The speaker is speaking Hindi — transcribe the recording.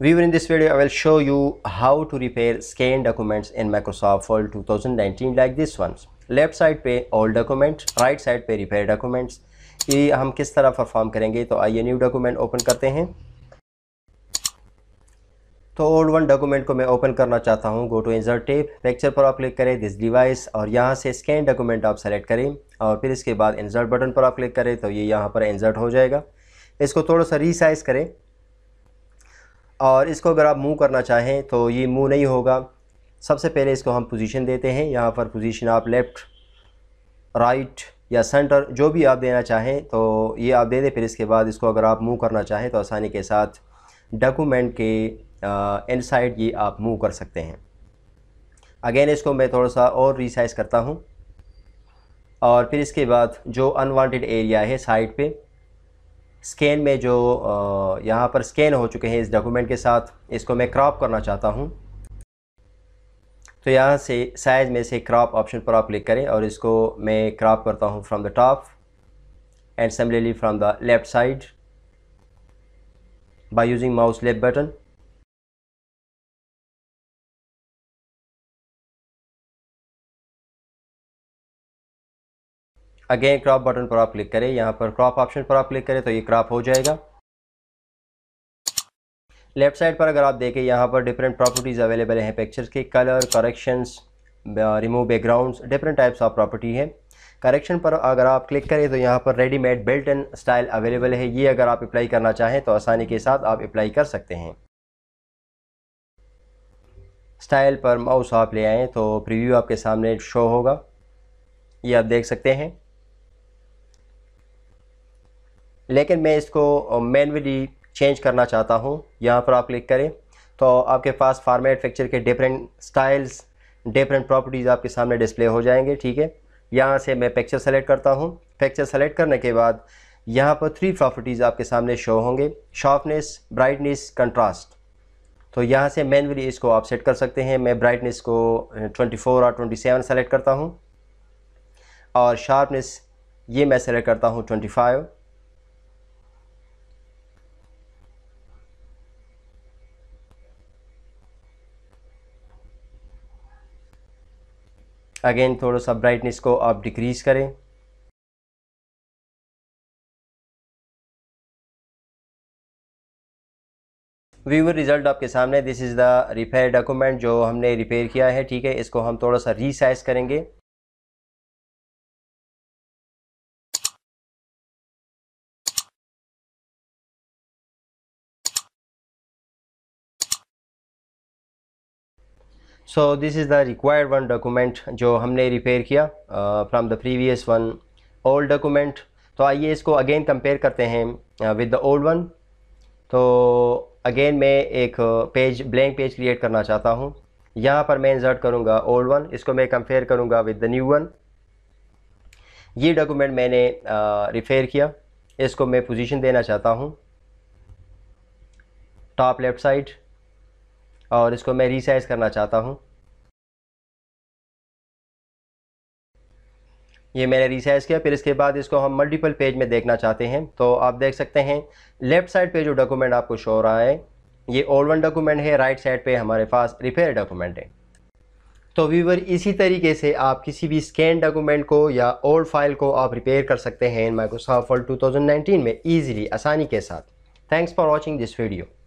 Viewer, in this video, I will show you how to repair scanned documents in Microsoft Word 2019 like this ones. Left side pe old documents, right side pe repair documents. ये हम किस तरह perform करेंगे तो आइए new document open करते हैं तो ओल्ड वन डॉक्यूमेंट को मैं ओपन करना चाहता हूँ go to insert tab picture पर आप क्लिक करें दिस डिवाइस और यहाँ से स्कैन डॉक्यूमेंट आप सेलेक्ट करें और फिर इसके बाद इंसर्ट बटन पर आप क्लिक करें तो ये यहाँ पर इंसर्ट हो जाएगा इसको थोड़ा सा रीसाइज़ करें और इसको अगर आप मूव करना चाहें तो ये मूव नहीं होगा सबसे पहले इसको हम पोजीशन देते हैं यहाँ पर पोजीशन आप लेफ़्ट राइट या सेंटर जो भी आप देना चाहें तो ये आप दे दें फिर इसके बाद इसको अगर आप मूव करना चाहें तो आसानी के साथ डॉक्यूमेंट के इन साइड ये आप मूव कर सकते हैं अगेन इसको मैं थोड़ा सा और रिसाइज़ करता हूँ और फिर इसके बाद जो अनवांटेड एरिया है साइड पे स्कैन में जो यहाँ पर स्कैन हो चुके हैं इस डॉक्यूमेंट के साथ इसको मैं क्रॉप करना चाहता हूँ तो यहाँ से साइज़ में से क्रॉप ऑप्शन पर आप क्लिक करें और इसको मैं क्रॉप करता हूँ from the top and similarly from the left side by using mouse left button again crop button पर आप क्लिक करें यहाँ पर क्रॉप ऑप्शन पर आप क्लिक करें तो ये क्रॉप हो जाएगा लेफ्ट साइड पर अगर आप देखें यहाँ पर डिफरेंट प्रॉपर्टीज़ अवेलेबल हैं पिक्चर्स के colour corrections remove backgrounds different types of property है करेक्शन पर अगर आप क्लिक करें तो यहाँ पर readymade built and style available है ये अगर आप अप्लाई करना चाहें तो आसानी के साथ आप अप्लाई कर सकते हैं स्टाइल पर माउस आप ले आएँ तो प्रीव्यू आपके सामने शो होगा ये आप देख सकते हैं लेकिन मैं इसको मैनुअली चेंज करना चाहता हूँ यहाँ पर आप क्लिक करें तो आपके पास फार्मेट फिक्चर के डिफरेंट स्टाइल्स डिफरेंट प्रॉपर्टीज़ आपके सामने डिस्प्ले हो जाएंगे ठीक है यहाँ से मैं पिक्चर सेलेक्ट करता हूँ पिक्चर सेलेक्ट करने के बाद यहाँ पर थ्री प्रॉपर्टीज़ आपके सामने शो होंगे शार्पनेस ब्राइटनेस कंट्रास्ट तो यहाँ से मैनुअली इसको आप सेट कर सकते हैं मैं ब्राइटनेस को 24 और 27 सेलेक्ट करता हूँ और शार्पनेस ये मैं सेलेक्ट करता हूँ 25 अगेन थोड़ा सा ब्राइटनेस को आप डिक्रीज़ करें व्यूवर रिज़ल्ट आपके सामने this is the repair document जो हमने रिपेयर किया है ठीक है इसको हम थोड़ा सा रीसाइज करेंगे so this is the required one document जो हमने रिपेयर किया from the previous one old document तो आइए इसको अगेन कंपेयर करते हैं विद द ओल्ड वन तो अगेन मैं एक पेज ब्लैंक पेज क्रिएट करना चाहता हूँ यहाँ पर मैं इंसर्ट करूँगा ओल्ड वन इसको मैं कंपेयर करूँगा विद द न्यू वन ये डॉक्यूमेंट मैंने रिफेयर uh, किया इसको मैं पोजीशन देना चाहता हूँ टॉप लेफ्ट साइड और इसको मैं रिसाइज करना चाहता हूँ ये मैंने रिसाइज किया फिर इसके बाद इसको हम मल्टीपल पेज में देखना चाहते हैं तो आप देख सकते हैं लेफ्ट साइड पे जो डॉक्यूमेंट आपको शो हो रहा है ये ओल्ड वन डॉक्यूमेंट है राइट साइड पे हमारे पास रिपेयर डॉक्यूमेंट है तो व्यूवर इसी तरीके से आप किसी भी स्कैन डॉक्यूमेंट को या ओल्ड फाइल को आप रिपेयर कर सकते हैं माइक्रोसॉफ्ट वर्ल्ड टू में ईजिली आसानी के साथ thanks for watching this video